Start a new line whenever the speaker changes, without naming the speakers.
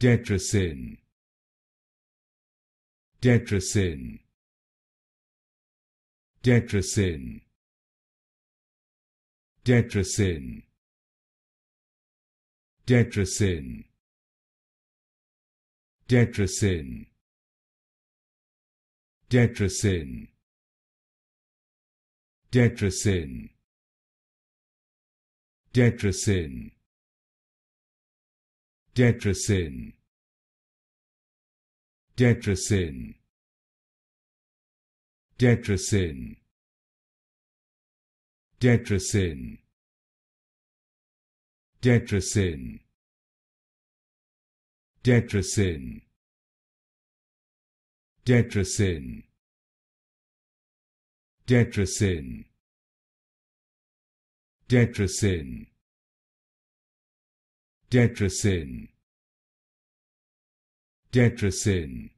Detracin. Detracin. Detracin. Detracin. Detracin. Detracin. Detracin. Detracin. Detracin. Detracin. Detracin. Detracin. Detracin. Detracin. Detracin. Detracin. Detracin. Detracin. Detracin. Detracin.